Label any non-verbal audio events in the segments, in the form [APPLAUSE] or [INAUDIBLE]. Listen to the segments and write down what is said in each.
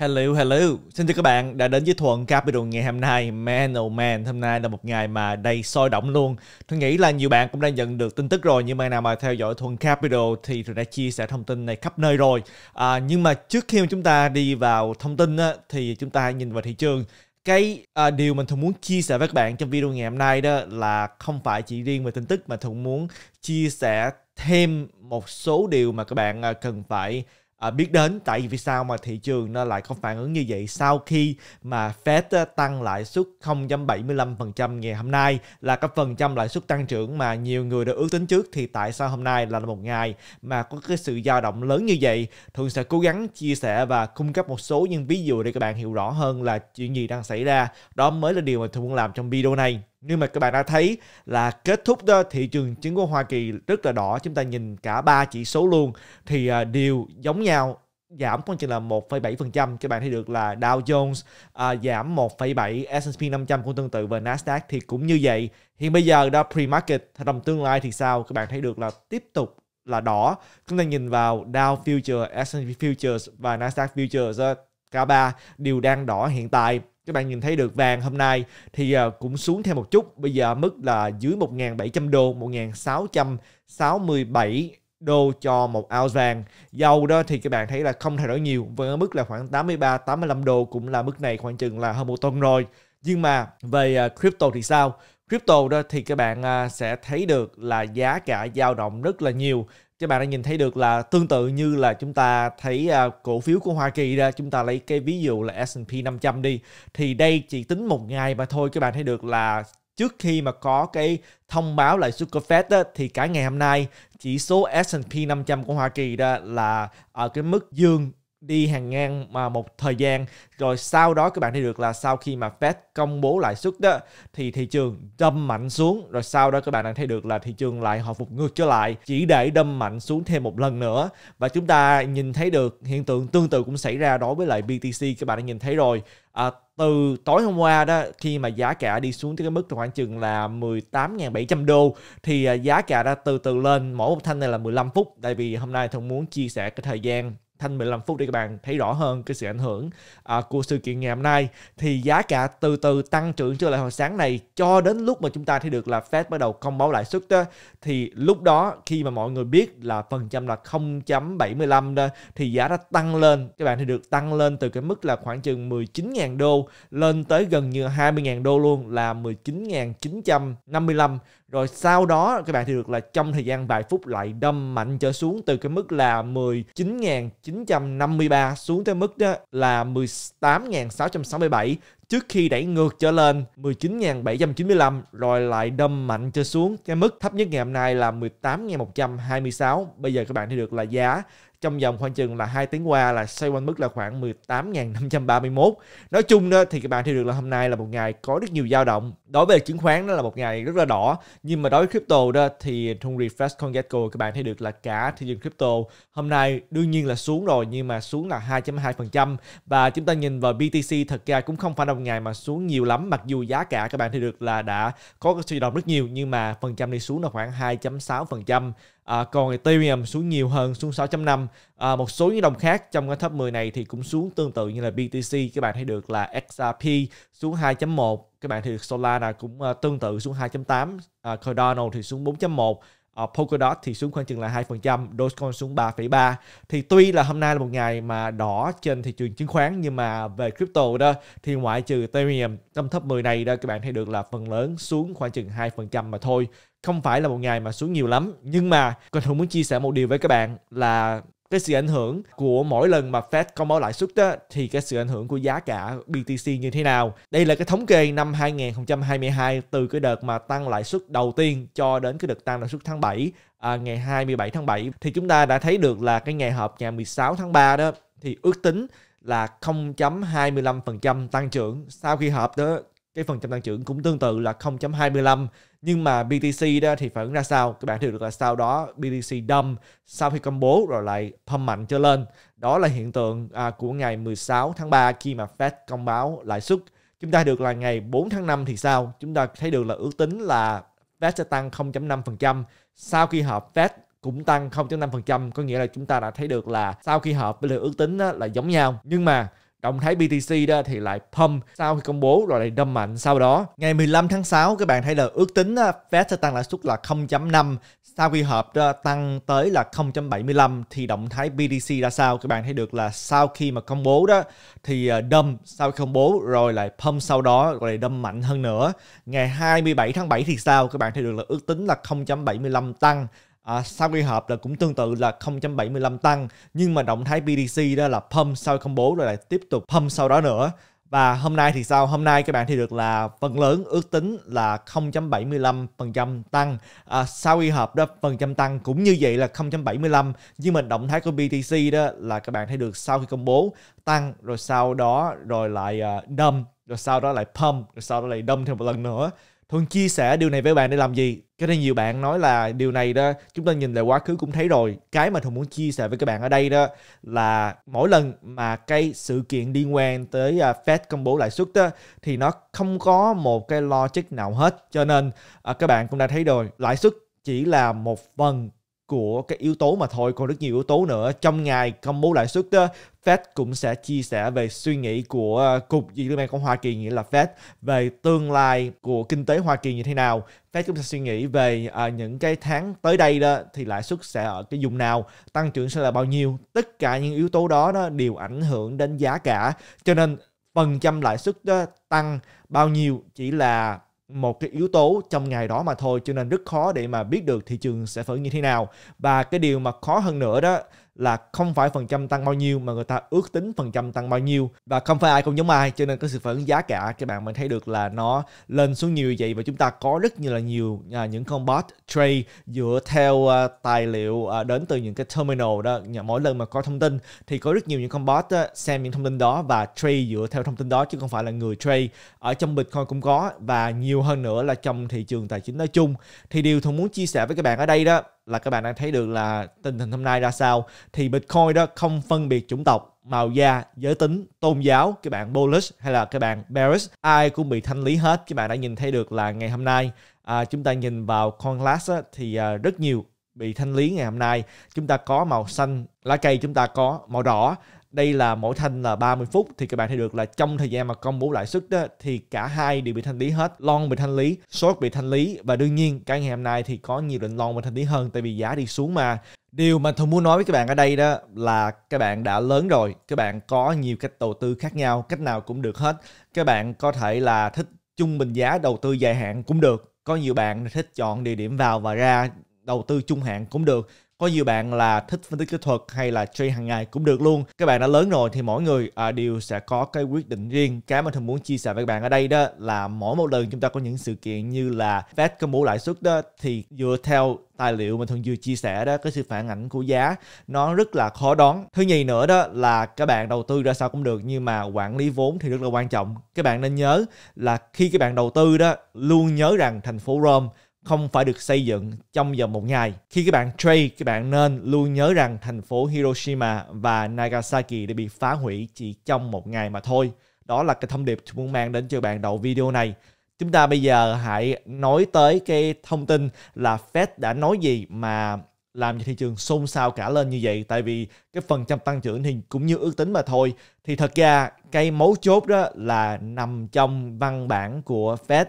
Hello, hello. Xin chào các bạn đã đến với Thuận Capital ngày hôm nay. Man oh man, hôm nay là một ngày mà đầy sôi động luôn. Tôi nghĩ là nhiều bạn cũng đã nhận được tin tức rồi. Nhưng mà nào mà theo dõi Thuận Capital thì tôi đã chia sẻ thông tin này khắp nơi rồi. À, nhưng mà trước khi mà chúng ta đi vào thông tin á, thì chúng ta hãy nhìn vào thị trường cái uh, điều mình thường muốn chia sẻ với các bạn trong video ngày hôm nay đó là không phải chỉ riêng về tin tức mà thường muốn chia sẻ thêm một số điều mà các bạn à, cần phải À, biết đến tại vì sao mà thị trường nó lại không phản ứng như vậy sau khi mà Fed ờ, tăng lãi suất 0.75% ngày hôm nay là cái phần trăm lãi suất tăng trưởng mà nhiều người đã ước tính trước thì tại sao hôm nay là một ngày mà có cái sự dao động lớn như vậy thường sẽ cố gắng chia sẻ và cung cấp một số những ví dụ để các bạn hiểu rõ hơn là chuyện gì đang xảy ra đó mới là điều mà tôi muốn làm trong video này nhưng mà các bạn đã thấy là kết thúc đó, thị trường chứng khoán Hoa Kỳ rất là đỏ chúng ta nhìn cả ba chỉ số luôn thì uh, à, đều giống nhau giảm khoảng chừng là 1,7%. Các bạn thấy được là Dow Jones uh, giảm 1,7, S&P 500 cũng tương tự và Nasdaq thì cũng như vậy. Hiện bây giờ đó pre-market trong tương lai thì sao? Các bạn thấy được là tiếp tục là đỏ. Chúng ta nhìn vào Dow Futures, S&P Futures và Nasdaq Futures cả ba đều đang đỏ hiện tại các bạn nhìn thấy được vàng hôm nay thì à, cũng xuống thêm một chút bây giờ mức là dưới 1.700 đô 1.667 đô cho một ounce vàng dầu đó thì các bạn thấy là không thay đổi nhiều với mức là khoảng 83 85 đô cũng là mức này khoảng chừng là hơn một tuần rồi nhưng mà về à, crypto thì sao crypto đó thì các bạn à, sẽ thấy được là giá cả dao động rất là nhiều các bạn đã nhìn thấy được là tương tự như là chúng ta thấy uh, cổ phiếu của Hoa Kỳ ra chúng ta lấy cái ví dụ là S&P 500 đi thì đây chỉ tính một ngày mà thôi các bạn thấy được là trước khi mà có cái thông báo lại suất của Fed á, thì cả ngày hôm nay chỉ số S&P 500 của Hoa Kỳ đó là ở cái mức dương đi hàng ngang mà một thời gian rồi sau đó các bạn thấy được là sau khi mà Fed công bố lãi suất đó thì thị trường đâm mạnh xuống rồi sau đó các bạn đang thấy được là thị trường lại hồi phục ngược trở lại chỉ để đâm mạnh xuống thêm một lần nữa và chúng ta nhìn thấy được hiện tượng tương tự cũng xảy ra đối với lại BTC các bạn đã nhìn thấy rồi à, từ tối hôm qua đó khi mà giá cả đi xuống tới cái mức khoảng chừng là 18.700 đô thì à, giá cả đã từ từ lên mỗi một thanh này là 15 phút tại vì hôm nay thông muốn chia sẻ cái thời gian Thanh 15 phút để các bạn thấy rõ hơn cái sự ảnh hưởng à, của sự kiện ngày hôm nay thì giá cả từ từ tăng trưởng trở lại hồi sáng này cho đến lúc mà chúng ta thấy được là Fed bắt đầu công báo lãi suất đó thì lúc đó khi mà mọi người biết là phần trăm là 0.75 đó thì giá đã tăng lên các bạn thì được tăng lên từ cái mức là khoảng chừng 19.000 đô lên tới gần như 20.000 đô luôn là 19.955 rồi sau đó các bạn thì được là trong thời gian vài phút lại đâm mạnh trở xuống từ cái mức là 19.953 xuống tới mức đó là 18.667 trước khi đẩy ngược trở lên 19.795 rồi lại đâm mạnh trở xuống cái mức thấp nhất ngày hôm nay là 18.126 bây giờ các bạn thì được là giá trong vòng khoảng chừng là hai tiếng qua là xoay quanh mức là khoảng 18.531 nói chung đó, thì các bạn thấy được là hôm nay là một ngày có rất nhiều dao động đối với chứng khoán đó là một ngày rất là đỏ nhưng mà đối với crypto đó thì trong refresh con CoinGecko các bạn thấy được là cả thị trường crypto hôm nay đương nhiên là xuống rồi nhưng mà xuống là 2.2% và chúng ta nhìn vào BTC thật ra cũng không phải là một ngày mà xuống nhiều lắm mặc dù giá cả các bạn thấy được là đã có suy động rất nhiều nhưng mà phần trăm đi xuống là khoảng 2.6% À, còn Ethereum xuống nhiều hơn xuống 6.5 à, một số những đồng khác trong cái thấp 10 này thì cũng xuống tương tự như là BTC các bạn thấy được là XRP xuống 2.1 các bạn thấy được Solana cũng uh, tương tự xuống 2.8 uh, à, Cardano thì xuống 4.1 uh, ờ, Polkadot thì xuống khoảng chừng là 2%, Dogecoin xuống 3,3. Thì tuy là hôm nay là một ngày mà đỏ trên thị trường chứng khoán nhưng mà về crypto đó thì ngoại trừ Ethereum trong top 10 này đó các bạn thấy được là phần lớn xuống khoảng chừng 2% mà thôi. Không phải là một ngày mà xuống nhiều lắm nhưng mà Quỳnh Hùng muốn chia sẻ một điều với các bạn là cái sự ảnh hưởng của mỗi lần mà Fed công báo lãi suất đó thì cái sự ảnh hưởng của giá cả BTC như thế nào. Đây là cái thống kê năm 2022 từ cái đợt mà tăng lãi suất đầu tiên cho đến cái đợt tăng lãi suất tháng 7 à, ngày 27 tháng 7 thì chúng ta đã thấy được là cái ngày họp ngày 16 tháng 3 đó thì ước tính là 0.25% tăng trưởng sau khi họp đó cái phần trăm tăng trưởng cũng tương tự là 0.25 nhưng mà BTC đó thì phản ứng ra sao các bạn hiểu được là sau đó BTC đâm sau khi công bố rồi lại pump mạnh trở lên đó là hiện tượng à, của ngày 16 tháng 3 khi mà Fed công báo lãi suất chúng ta được là ngày 4 tháng 5 thì sao chúng ta thấy được là ước tính là Fed sẽ tăng 0.5% sau khi họp Fed cũng tăng 0.5% có nghĩa là chúng ta đã thấy được là sau khi họp với lượng ước tính là giống nhau nhưng mà Động thái BTC đó thì lại pump sau khi công bố rồi lại đâm mạnh sau đó. Ngày 15 tháng 6 các bạn thấy là ước tính Fed sẽ tăng lãi suất là 0.5 sau khi hợp đó, tăng tới là 0.75 thì động thái BTC ra sao các bạn thấy được là sau khi mà công bố đó thì à, đâm sau khi công bố rồi lại pump sau đó rồi lại đâm mạnh hơn nữa. Ngày 27 tháng 7 thì sao các bạn thấy được là ước tính là 0.75 tăng À, sau khi hợp là cũng tương tự là 0.75 tăng nhưng mà động thái BDC đó là pump sau công bố rồi lại tiếp tục pump sau đó nữa và hôm nay thì sao? Hôm nay các bạn thì được là phần lớn ước tính là 0.75% tăng. À, sau khi hợp đó phần trăm tăng cũng như vậy là 0.75 nhưng mà động thái của BTC đó là các bạn thấy được sau khi công bố tăng rồi sau đó rồi lại à, uh, đâm rồi sau đó lại pump rồi sau đó lại đâm thêm một lần nữa thường chia sẻ điều này với bạn để làm gì? Cho nên nhiều bạn nói là điều này đó, chúng ta nhìn lại quá khứ cũng thấy rồi. Cái mà Thuận muốn chia sẻ với các bạn ở đây đó là mỗi lần mà cái sự kiện liên quan tới à, Fed công bố lãi suất đó thì nó không có một cái logic nào hết. Cho nên à, các bạn cũng đã thấy rồi, lãi suất chỉ là một phần của cái yếu tố mà thôi còn rất nhiều yếu tố nữa trong ngày công bố lãi suất đó, Fed cũng sẽ chia sẻ về suy nghĩ của à, cục Liên bang của Hoa Kỳ nghĩa là Fed về tương lai của kinh tế Hoa Kỳ như thế nào Fed cũng sẽ suy nghĩ về à, những cái tháng tới đây đó thì lãi suất sẽ ở cái vùng nào tăng trưởng sẽ là bao nhiêu tất cả những yếu tố đó, đó đều ảnh hưởng đến giá cả cho nên phần trăm lãi suất đó tăng bao nhiêu chỉ là một cái yếu tố trong ngày đó mà thôi cho nên rất khó để mà biết được thị trường sẽ phở như thế nào và cái điều mà khó hơn nữa đó là không phải phần trăm tăng bao nhiêu mà người ta ước tính phần trăm tăng bao nhiêu và không phải ai cũng giống ai cho nên cái sự phản ứng giá cả các bạn mình thấy được là nó lên xuống nhiều như vậy và chúng ta có rất nhiều là nhiều à, những con bot trade dựa theo à, tài liệu à, đến từ những cái terminal đó nhà mỗi lần mà có thông tin thì có rất nhiều những con bot á, xem những thông tin đó và trade dựa theo thông tin đó chứ không phải là người trade ở trong bitcoin cũng có và nhiều hơn nữa là trong thị trường tài chính nói chung thì điều tôi muốn chia sẻ với các bạn ở đây đó là các bạn đã thấy được là tình hình hôm nay ra sao thì Bitcoin đó không phân biệt chủng tộc, màu da, giới tính, tôn giáo, các bạn bullish hay là các bạn bearish, ai cũng bị thanh lý hết. Các bạn đã nhìn thấy được là ngày hôm nay à, chúng ta nhìn vào CoinLast á, thì à, rất nhiều bị thanh lý ngày hôm nay chúng ta có màu xanh lá cây chúng ta có màu đỏ đây là mỗi thanh là 30 phút thì các bạn thấy được là trong thời gian mà công bố lãi suất đó thì cả hai đều bị thanh lý hết long bị thanh lý short bị thanh lý và đương nhiên cả ngày hôm nay thì có nhiều lệnh long bị thanh lý hơn tại vì giá đi xuống mà Điều mà tôi muốn nói với các bạn ở đây đó là các bạn đã lớn rồi, các bạn có nhiều cách đầu tư khác nhau, cách nào cũng được hết. Các bạn có thể là thích trung bình giá đầu tư dài hạn cũng được. Có nhiều bạn thích chọn địa điểm vào và ra đầu tư trung hạn cũng được có nhiều bạn là thích phân tích kỹ thuật hay là trade hàng ngày cũng được luôn các bạn đã lớn rồi thì mỗi người à, đều sẽ có cái quyết định riêng cái mà thường muốn chia sẻ với các bạn ở đây đó là mỗi một lần chúng ta có những sự kiện như là Fed công bố lãi suất đó thì dựa theo tài liệu mà thường vừa chia sẻ đó cái sự phản ảnh của giá nó rất là khó đoán thứ nhì nữa đó là các bạn đầu tư ra sao cũng được nhưng mà quản lý vốn thì rất là quan trọng các bạn nên nhớ là khi các bạn đầu tư đó luôn nhớ rằng thành phố Rome không phải được xây dựng trong vòng một ngày. Khi các bạn trade, các bạn nên luôn nhớ rằng thành phố Hiroshima và Nagasaki đã bị phá hủy chỉ trong một ngày mà thôi. Đó là cái thông điệp tôi muốn mang đến cho bạn đầu video này. Chúng ta bây giờ hãy nói tới cái thông tin là Fed đã nói gì mà làm cho thị trường xôn xao cả lên như vậy tại vì cái phần trăm tăng trưởng thì cũng như ước tính mà thôi thì thật ra cái mấu chốt đó là nằm trong văn bản của Fed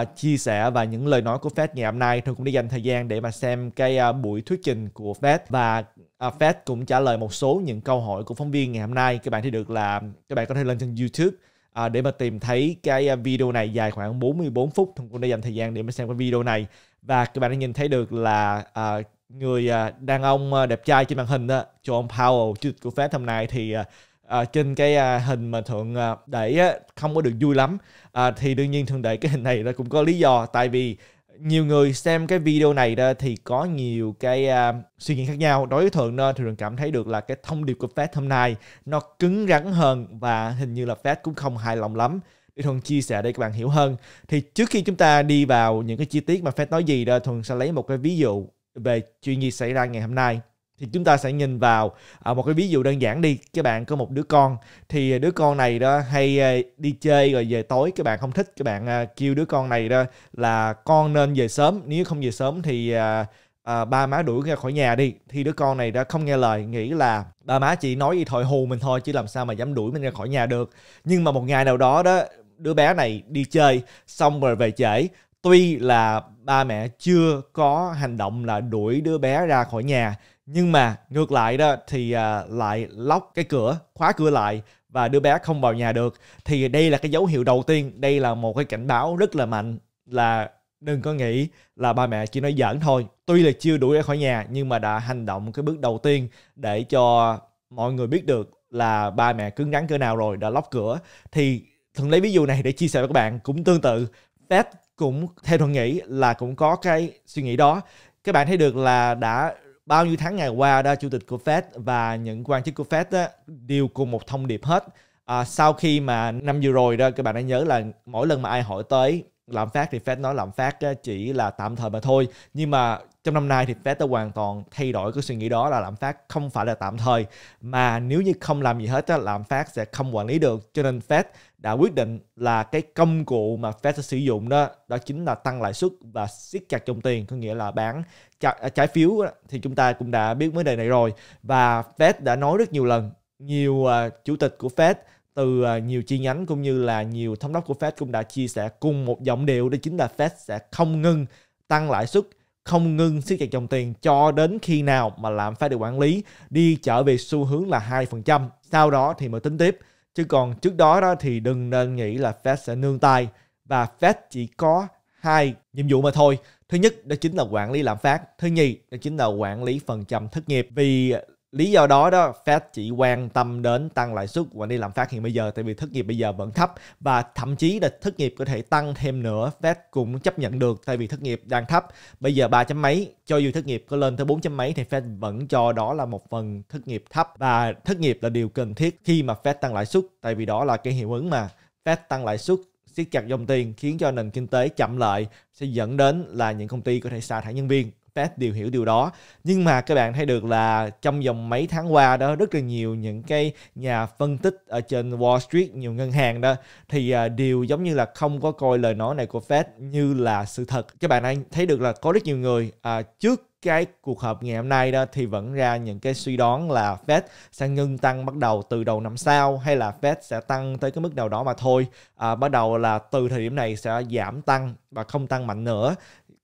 uh, chia sẻ và những lời nói của Fed ngày hôm nay. Tôi cũng đi dành thời gian để mà xem cái uh, buổi thuyết trình của Fed và uh, Fed cũng trả lời một số những câu hỏi của phóng viên ngày hôm nay. Các bạn thấy được là các bạn có thể lên trên YouTube À, để mà tìm thấy cái video này dài khoảng 44 phút Thông cũng đã dành thời gian để mà xem cái video này Và các bạn đã nhìn thấy được là à, người à, đàn ông đẹp trai trên màn hình đó John Powell, chủ tịch của Fed hôm nay thì à, à, trên cái à, hình mà thường à, để á, không có được vui lắm à, thì đương nhiên thường để cái hình này nó cũng có lý do tại vì nhiều người xem cái video này đó thì có nhiều cái uh, suy nghĩ khác nhau đối với thường nên thường cảm thấy được là cái thông điệp của Fed hôm nay nó cứng rắn hơn và hình như là Fed cũng không hài lòng lắm để thường chia sẻ để các bạn hiểu hơn thì trước khi chúng ta đi vào những cái chi tiết mà Fed nói gì đó thường sẽ lấy một cái ví dụ về chuyện gì xảy ra ngày hôm nay thì chúng ta sẽ nhìn vào à, một cái ví dụ đơn giản đi các bạn có một đứa con thì đứa con này đó hay à, đi chơi rồi về tối các bạn không thích các bạn à, kêu đứa con này đó là con nên về sớm nếu không về sớm thì à, à, ba má đuổi ra khỏi nhà đi thì đứa con này đã không nghe lời nghĩ là ba má chỉ nói gì thôi hù mình thôi chứ làm sao mà dám đuổi mình ra khỏi nhà được nhưng mà một ngày nào đó đó đứa bé này đi chơi xong rồi về trễ tuy là ba mẹ chưa có hành động là đuổi đứa bé ra khỏi nhà nhưng mà ngược lại đó thì à, lại lóc cái cửa khóa cửa lại và đứa bé không vào nhà được thì đây là cái dấu hiệu đầu tiên đây là một cái cảnh báo rất là mạnh là đừng có nghĩ là ba mẹ chỉ nói giỡn thôi tuy là chưa đuổi ra khỏi nhà nhưng mà đã hành động cái bước đầu tiên để cho mọi người biết được là ba mẹ cứng rắn cỡ nào rồi đã lóc cửa thì thường lấy ví dụ này để chia sẻ với các bạn cũng tương tự Fed cũng theo thuận nghĩ là cũng có cái suy nghĩ đó các bạn thấy được là đã bao nhiêu tháng ngày qua đó chủ tịch của Fed và những quan chức của Fed đó, đều cùng một thông điệp hết à, sau khi mà năm vừa rồi đó các bạn đã nhớ là mỗi lần mà ai hỏi tới lạm phát thì Fed nói lạm phát chỉ là tạm thời mà thôi nhưng mà trong năm nay thì Fed đã hoàn toàn thay đổi cái suy nghĩ đó là lạm phát không phải là tạm thời mà nếu như không làm gì hết lạm phát sẽ không quản lý được cho nên Fed đã quyết định là cái công cụ mà Fed sẽ sử dụng đó đó chính là tăng lãi suất và siết chặt dòng tiền có nghĩa là bán à, trái phiếu thì chúng ta cũng đã biết vấn đề này rồi và Fed đã nói rất nhiều lần nhiều à, chủ tịch của Fed từ à, nhiều chi nhánh cũng như là nhiều thống đốc của Fed cũng đã chia sẻ cùng một giọng điệu đó chính là Fed sẽ không ngưng tăng lãi suất không ngưng siết chặt dòng tiền cho đến khi nào mà lạm phát được quản lý đi trở về xu hướng là 2%. Sau đó thì mới tính tiếp. Chứ còn trước đó đó thì đừng nên nghĩ là Fed sẽ nương tay và Fed chỉ có hai nhiệm vụ mà thôi. Thứ nhất đó chính là quản lý lạm phát, thứ nhì đó chính là quản lý phần trăm thất nghiệp. Vì lý do đó đó Fed chỉ quan tâm đến tăng lãi suất và đi làm phát hiện bây giờ tại vì thất nghiệp bây giờ vẫn thấp và thậm chí là thất nghiệp có thể tăng thêm nữa Fed cũng chấp nhận được tại vì thất nghiệp đang thấp bây giờ ba chấm mấy cho dù thất nghiệp có lên tới bốn chấm mấy thì Fed vẫn cho đó là một phần thất nghiệp thấp và thất nghiệp là điều cần thiết khi mà Fed tăng lãi suất tại vì đó là cái hiệu ứng mà Fed tăng lãi suất siết chặt dòng tiền khiến cho nền kinh tế chậm lại sẽ dẫn đến là những công ty có thể sa thải nhân viên test đều hiểu điều đó nhưng mà các bạn thấy được là trong vòng mấy tháng qua đó rất là nhiều những cái nhà phân tích ở trên Wall Street nhiều ngân hàng đó thì à, đều giống như là không có coi lời nói này của Fed như là sự thật các bạn anh thấy được là có rất nhiều người à, trước cái cuộc họp ngày hôm nay đó thì vẫn ra những cái suy đoán là Fed sẽ ngưng tăng bắt đầu từ đầu năm sau hay là Fed sẽ tăng tới cái mức nào đó mà thôi à, bắt đầu là từ thời điểm này sẽ giảm tăng và không tăng mạnh nữa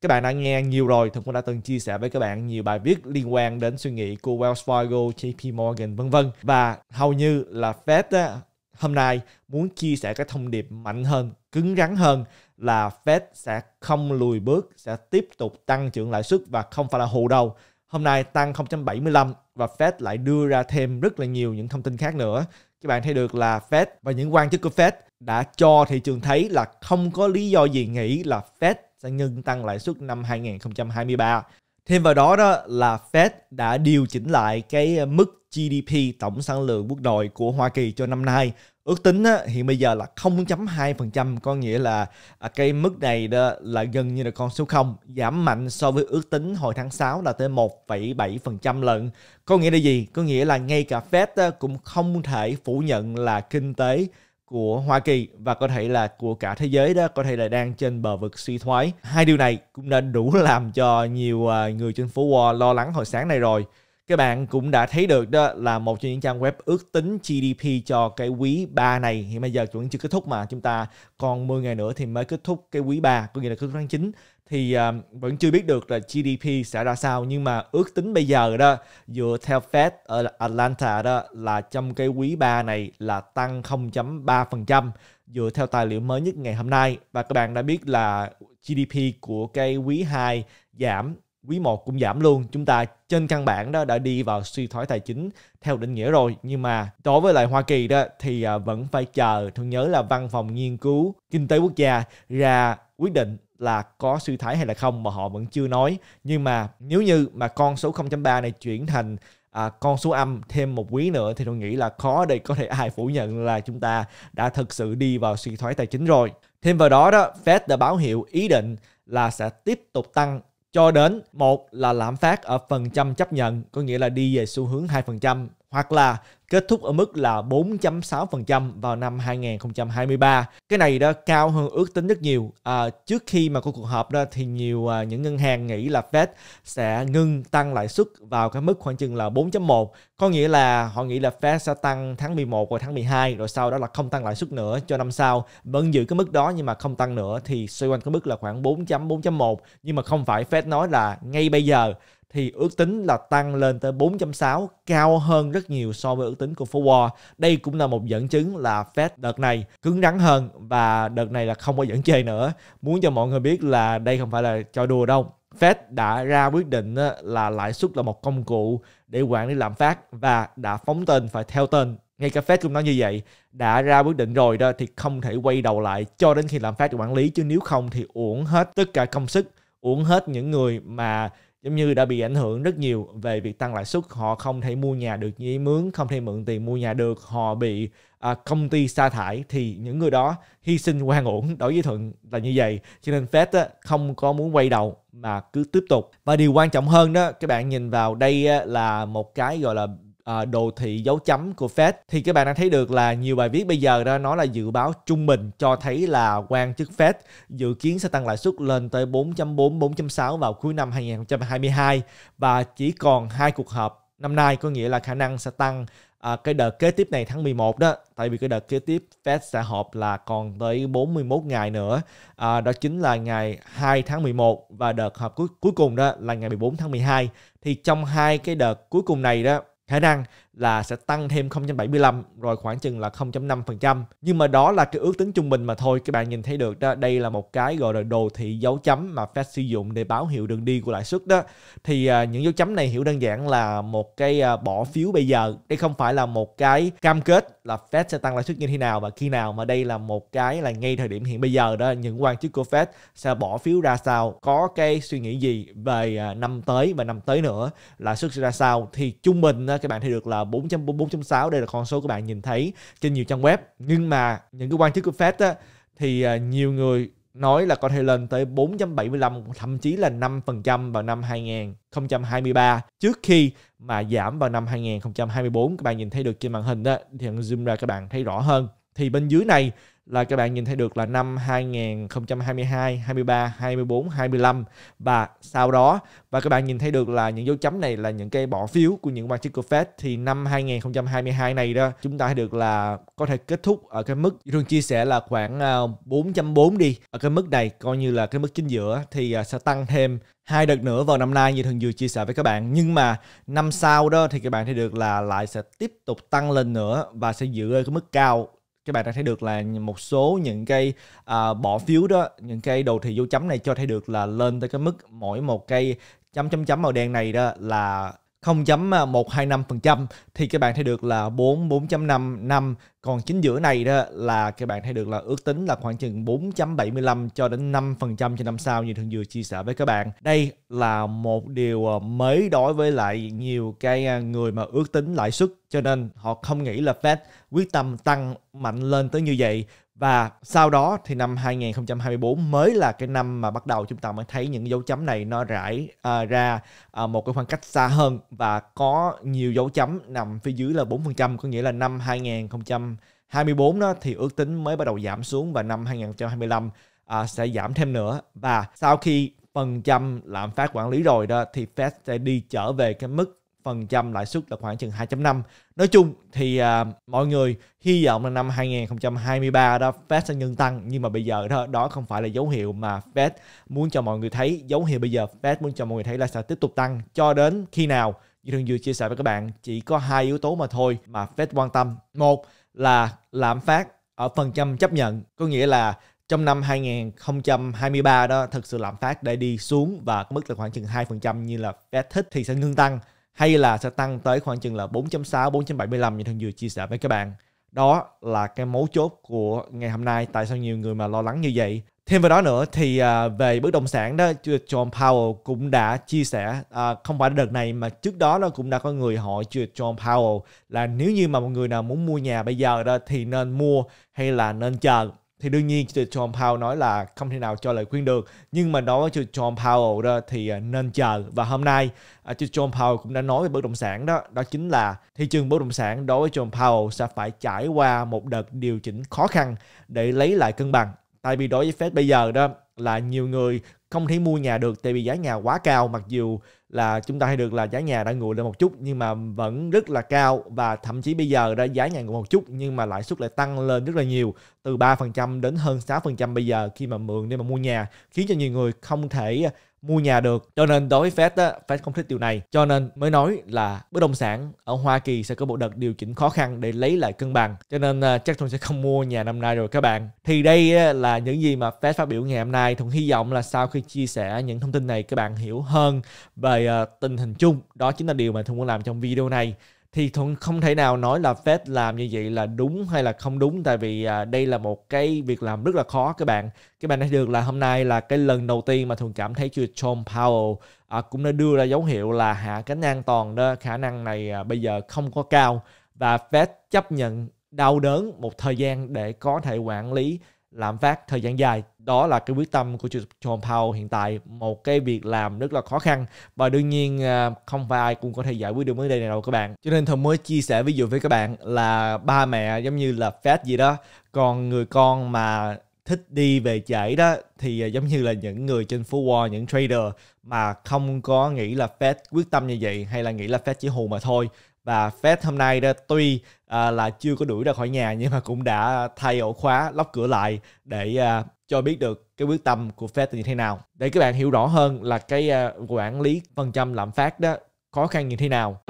các bạn đã nghe nhiều rồi, Thuận cũng đã từng chia sẻ với các bạn nhiều bài viết liên quan đến suy nghĩ của Wells Fargo, JP Morgan vân vân và hầu như là Fed á, hôm nay muốn chia sẻ cái thông điệp mạnh hơn, cứng rắn hơn là Fed sẽ không lùi bước, sẽ tiếp tục tăng trưởng lãi suất và không phải là hù đâu. Hôm nay tăng 0.75 và Fed lại đưa ra thêm rất là nhiều những thông tin khác nữa. Các bạn thấy được là Fed và những quan chức của Fed đã cho thị trường thấy là không có lý do gì nghĩ là Fed sẽ ngừng tăng lãi suất năm 2023. Thêm vào đó đó là Fed đã điều chỉnh lại cái mức GDP tổng sản lượng quốc nội của Hoa Kỳ cho năm nay. Ước tính á, hiện bây giờ là 0.2% có nghĩa là à, cái mức này đó là gần như là con số 0 giảm mạnh so với ước tính hồi tháng 6 là tới 1,7% lận. Có nghĩa là gì? Có nghĩa là ngay cả Fed cũng không thể phủ nhận là kinh tế của Hoa Kỳ và có thể là của cả thế giới đó có thể là đang trên bờ vực suy thoái. Hai điều này cũng đã đủ [LAUGHS] làm cho nhiều à, người trên phố Wall lo lắng hồi sáng này rồi các bạn cũng đã thấy được đó là một trong những trang web ước tính GDP cho cái quý 3 này. Hiện bây giờ cũng chưa kết thúc mà chúng ta còn 10 ngày nữa thì mới kết thúc cái quý 3, có nghĩa là kết thúc tháng 9 thì um, vẫn chưa biết được là GDP sẽ ra sao nhưng mà ước tính bây giờ đó dựa theo Fed ở Atlanta đó là trong cái quý 3 này là tăng 0.3% dựa theo tài liệu mới nhất ngày hôm nay và các bạn đã biết là GDP của cái quý 2 giảm quý 1 cũng giảm luôn chúng ta trên căn bản đó đã đi vào suy thoái tài chính theo định nghĩa rồi nhưng mà đối với lại Hoa Kỳ đó thì à, vẫn phải chờ tôi nhớ là văn phòng nghiên cứu kinh tế quốc gia ra quyết định là có suy thoái hay là không mà họ vẫn chưa nói nhưng mà nếu như mà con số 0.3 này chuyển thành à, con số âm thêm một quý nữa thì tôi nghĩ là khó để có thể ai phủ nhận là chúng ta đã thực sự đi vào suy thoái tài chính rồi thêm vào đó đó Fed đã báo hiệu ý định là sẽ tiếp tục tăng cho đến một là lạm phát ở phần trăm chấp nhận có nghĩa là đi về xu hướng 2% hoặc là kết thúc ở mức là 4.6% vào năm 2023. Cái này đó cao hơn ước tính rất nhiều. À, trước khi mà có cuộc họp đó thì nhiều à, những ngân hàng nghĩ là Fed sẽ ngưng tăng lãi suất vào cái mức khoảng chừng là 4.1. Có nghĩa là họ nghĩ là Fed sẽ tăng tháng 11 và tháng 12 rồi sau đó là không tăng lãi suất nữa cho năm sau. Vẫn giữ cái mức đó nhưng mà không tăng nữa thì xoay quanh cái mức là khoảng 4.4.1 nhưng mà không phải Fed nói là ngay bây giờ thì ước tính là tăng lên tới 4.6 cao hơn rất nhiều so với ước tính của Fowar. Đây cũng là một dẫn chứng là Fed đợt này cứng rắn hơn và đợt này là không có dẫn chơi nữa. Muốn cho mọi người biết là đây không phải là cho đùa đâu. Fed đã ra quyết định là lãi suất là một công cụ để quản lý lạm phát và đã phóng tên phải theo tên ngay cả Fed cũng nói như vậy đã ra quyết định rồi đó thì không thể quay đầu lại cho đến khi làm phát quản lý chứ nếu không thì uổng hết tất cả công sức uổng hết những người mà giống như đã bị ảnh hưởng rất nhiều về việc tăng lãi suất họ không thể mua nhà được giấy mướn không thể mượn tiền mua nhà được họ bị à, công ty sa thải thì những người đó hy sinh quan uổng đối với thuận là như vậy cho nên fed á, không có muốn quay đầu mà cứ tiếp tục và điều quan trọng hơn đó các bạn nhìn vào đây á, là một cái gọi là Ờ, đồ thị dấu chấm của Fed thì các bạn đang thấy được là nhiều bài viết bây giờ đó nó là dự báo trung bình cho thấy là quan chức Fed dự kiến sẽ tăng lãi suất lên tới 4.4 4.6 vào cuối năm 2022 và chỉ còn hai cuộc họp năm nay có nghĩa là khả năng sẽ tăng à, cái đợt kế tiếp này tháng 11 đó tại vì cái đợt kế tiếp Fed sẽ họp là còn tới 41 ngày nữa à, đó chính là ngày 2 tháng 11 và đợt họp cuối, cuối cùng đó là ngày 14 tháng 12 thì trong hai cái đợt cuối cùng này đó khả năng là sẽ tăng thêm 0.75 rồi khoảng chừng là 0.5%. Nhưng mà đó là cái ước tính trung bình mà thôi các bạn nhìn thấy được đó. Đây là một cái gọi là đồ thị dấu chấm mà Fed sử dụng để báo hiệu đường đi của lãi suất đó. Thì à, những dấu chấm này hiểu đơn giản là một cái à, bỏ phiếu bây giờ. Đây không phải là một cái cam kết là Fed sẽ tăng lãi suất như thế nào và khi nào mà đây là một cái là ngay thời điểm hiện bây giờ đó những quan chức của Fed sẽ bỏ phiếu ra sao, có cái suy nghĩ gì về à, năm tới và năm tới nữa lãi suất sẽ ra sao thì trung bình đó, các bạn thấy được là 4.6 đây là con số các bạn nhìn thấy trên nhiều trang web nhưng mà những cái quan chức của Fed á, thì à, nhiều người nói là có thể lên tới 4.75 thậm chí là 5% vào năm 2023 trước khi mà giảm vào năm 2024 các bạn nhìn thấy được trên màn hình đó thì zoom ra các bạn thấy rõ hơn thì bên dưới này là các bạn nhìn thấy được là năm 2022, 23, 24, 25 và sau đó và các bạn nhìn thấy được là những dấu chấm này là những cái bỏ phiếu của những quan chức của Fed thì năm 2022 này đó chúng ta được là có thể kết thúc ở cái mức thường chia sẻ là khoảng 4.4 à, đi ở cái mức này coi như là cái mức chính giữa thì à, sẽ tăng thêm hai đợt nữa vào năm nay như thường vừa chia sẻ với các bạn nhưng mà năm sau đó thì các bạn thấy được là lại sẽ tiếp tục tăng lên nữa và sẽ giữ ở cái mức cao các bạn đã thấy được là một số những cây à, bỏ phiếu đó những cây đồ thị dấu chấm này cho thấy được là lên tới cái mức mỗi một cây chấm chấm chấm màu đen này đó là 0.125% thì các bạn thấy được là 4 4.5 còn chính giữa này đó là các bạn thấy được là ước tính là khoảng chừng 4.75 cho đến 5% cho năm sau như thường vừa chia sẻ với các bạn. Đây là một điều ờ, mới đối với lại nhiều cái ờ, người mà ước tính lãi suất cho nên họ không nghĩ là Fed quyết tâm tăng mạnh lên tới như vậy và sau đó thì năm 2024 mới là cái năm mà bắt đầu chúng ta mới thấy những dấu chấm này nó rải uh, ra uh, một cái khoảng cách xa hơn và có nhiều dấu chấm nằm phía dưới là 4%, có nghĩa là năm 2024 đó thì ước tính mới bắt đầu giảm xuống và năm 2025 uh, à, sẽ giảm thêm nữa. Và sau khi phần trăm lạm phát quản lý rồi đó thì Fed sẽ đi trở về cái mức phần trăm lãi suất là khoảng chừng 2.5. Nói chung thì à, mọi người hy vọng là năm 2023 đó Fed sẽ ngừng tăng nhưng mà bây giờ đó đó không phải là dấu hiệu mà Fed muốn cho mọi người thấy. Dấu hiệu bây giờ Fed muốn cho mọi người thấy là sẽ tiếp tục tăng cho đến khi nào? Như thường vừa chia sẻ với các bạn, chỉ có hai yếu tố mà thôi mà Fed quan tâm. Một là lạm phát ở phần trăm chấp nhận, có nghĩa là trong năm 2023 đó thực sự lạm phát đã đi xuống và mức là khoảng chừng 2% như là Fed thích thì sẽ ngưng tăng hay là sẽ tăng tới khoảng chừng là 4.6 4.75 như thân vừa chia sẻ với các bạn đó là cái mấu chốt của ngày hôm nay tại sao nhiều người mà lo lắng như vậy thêm vào đó nữa thì à, về bất động sản đó John Powell cũng đã chia sẻ à, không phải đợt này mà trước đó nó cũng đã có người hỏi John Powell là nếu như mà một người nào muốn mua nhà bây giờ đó thì nên mua hay là nên chờ thì đương nhiên John Powell nói là không thể nào cho lời khuyên được nhưng mà nói với John Powell đó thì à, nên chờ và hôm nay à, John Powell cũng đã nói về bất động sản đó đó chính là thị trường bất động sản đối với John Powell sẽ phải trải qua một đợt điều chỉnh khó khăn để lấy lại cân bằng tại vì đối với Fed bây giờ đó là nhiều người không thể mua nhà được tại vì giá nhà quá cao mặc dù là chúng ta hay được là giá nhà đã ngồi lên một chút nhưng mà vẫn rất là cao và thậm chí bây giờ đã giá nhà ngồi một chút nhưng mà lãi suất lại tăng lên rất là nhiều từ 3% đến hơn 6% bây giờ khi mà mượn để mà mua nhà khiến cho nhiều người không thể mua nhà được cho nên đối với Fed á, Fed không thích điều này cho nên mới nói là bất động sản ở Hoa Kỳ sẽ có bộ đợt điều chỉnh khó khăn để lấy lại cân bằng cho nên uh, chắc Thuận sẽ không mua nhà năm nay rồi các bạn thì đây á, là những gì mà Fed phát biểu ngày hôm nay Thuận hy vọng là sau khi chia sẻ những thông tin này các bạn hiểu hơn về uh, tình hình chung đó chính là điều mà Thuận muốn làm trong video này thì không thể nào nói là Fed làm như vậy là đúng hay là không đúng tại vì à, đây là một cái việc làm rất là khó các bạn các bạn đã được là hôm nay là cái lần đầu tiên mà thường cảm thấy chưa John Powell à, cũng đã đưa ra dấu hiệu là hạ cánh an toàn đó khả năng này à, bây giờ không có cao và Fed chấp nhận đau đớn một thời gian để có thể quản lý lạm phát thời gian dài đó là cái quyết tâm của chủ tịch John Powell hiện tại một cái việc làm rất là khó khăn và đương nhiên à, không phải ai cũng có thể giải quyết được vấn đề này đâu các bạn cho nên Thơm mới chia sẻ ví dụ với các bạn là ba mẹ giống như là Fed gì đó còn người con mà thích đi về trễ đó thì à, giống như là những người trên phố Wall, những trader mà không có nghĩ là Fed quyết tâm như vậy hay là nghĩ là Fed chỉ hù mà thôi và Fed hôm nay đã tuy à, là chưa có đuổi ra khỏi nhà nhưng mà cũng đã thay ổ khóa lóc cửa lại để à, cho biết được cái quyết tâm của Fed như thế nào để các bạn hiểu rõ hơn là cái à, quản lý phần trăm lạm phát đó khó khăn như thế nào.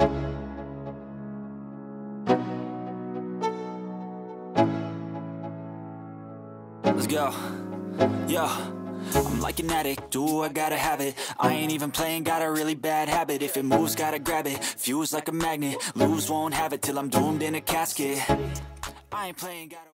Let's go. Yeah. I'm like an addict, do I gotta have it I ain't even playing, got a really bad habit If it moves, gotta grab it, fuse like a magnet Lose, won't have it till I'm doomed in a casket I ain't playing, gotta